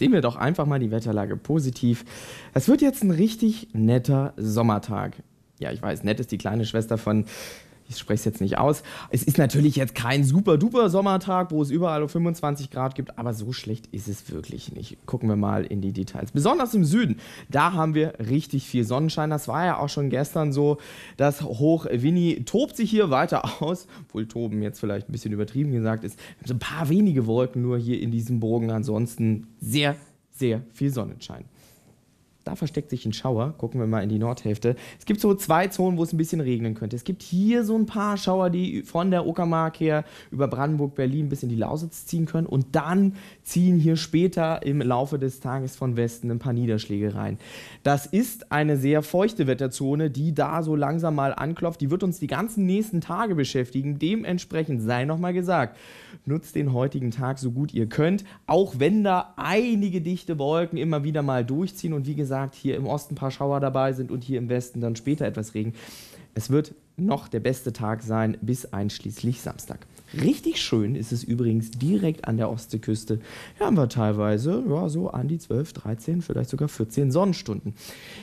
Sehen wir doch einfach mal die Wetterlage positiv. Es wird jetzt ein richtig netter Sommertag. Ja, ich weiß, nett ist die kleine Schwester von ich spreche es jetzt nicht aus. Es ist natürlich jetzt kein super duper Sommertag, wo es überall 25 Grad gibt, aber so schlecht ist es wirklich nicht. Gucken wir mal in die Details. Besonders im Süden, da haben wir richtig viel Sonnenschein. Das war ja auch schon gestern so. Das Hoch Winnie tobt sich hier weiter aus, obwohl Toben jetzt vielleicht ein bisschen übertrieben gesagt ist. So ein paar wenige Wolken nur hier in diesem Bogen, ansonsten sehr, sehr viel Sonnenschein. Da versteckt sich ein Schauer. Gucken wir mal in die Nordhälfte. Es gibt so zwei Zonen, wo es ein bisschen regnen könnte. Es gibt hier so ein paar Schauer, die von der Uckermark her über Brandenburg, Berlin bis in die Lausitz ziehen können. Und dann ziehen hier später im Laufe des Tages von Westen ein paar Niederschläge rein. Das ist eine sehr feuchte Wetterzone, die da so langsam mal anklopft. Die wird uns die ganzen nächsten Tage beschäftigen. Dementsprechend sei nochmal gesagt, nutzt den heutigen Tag so gut ihr könnt. Auch wenn da einige dichte Wolken immer wieder mal durchziehen. Und wie gesagt, sagt, hier im Osten ein paar Schauer dabei sind und hier im Westen dann später etwas Regen. Es wird noch der beste Tag sein bis einschließlich Samstag. Richtig schön ist es übrigens direkt an der Ostseeküste. Hier haben wir teilweise ja, so an die 12, 13, vielleicht sogar 14 Sonnenstunden.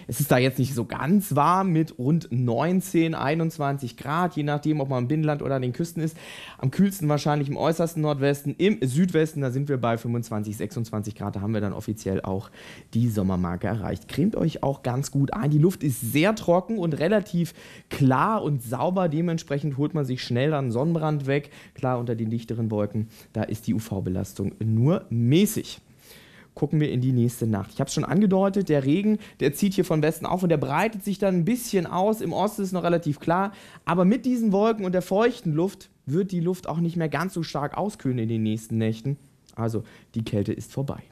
Es ist da jetzt nicht so ganz warm mit rund 19, 21 Grad, je nachdem, ob man im Binnenland oder an den Küsten ist. Am kühlsten wahrscheinlich im äußersten Nordwesten, im Südwesten, da sind wir bei 25, 26 Grad. Da haben wir dann offiziell auch die Sommermarke erreicht. Cremt euch auch ganz gut ein. Die Luft ist sehr trocken und relativ klar und sauber, dementsprechend holt man sich schnell dann Sonnenbrand weg. Klar, unter den dichteren Wolken, da ist die UV-Belastung nur mäßig gucken wir in die nächste Nacht. Ich habe es schon angedeutet, der Regen, der zieht hier von Westen auf und der breitet sich dann ein bisschen aus. Im Osten ist noch relativ klar, aber mit diesen Wolken und der feuchten Luft wird die Luft auch nicht mehr ganz so stark auskühlen in den nächsten Nächten. Also die Kälte ist vorbei.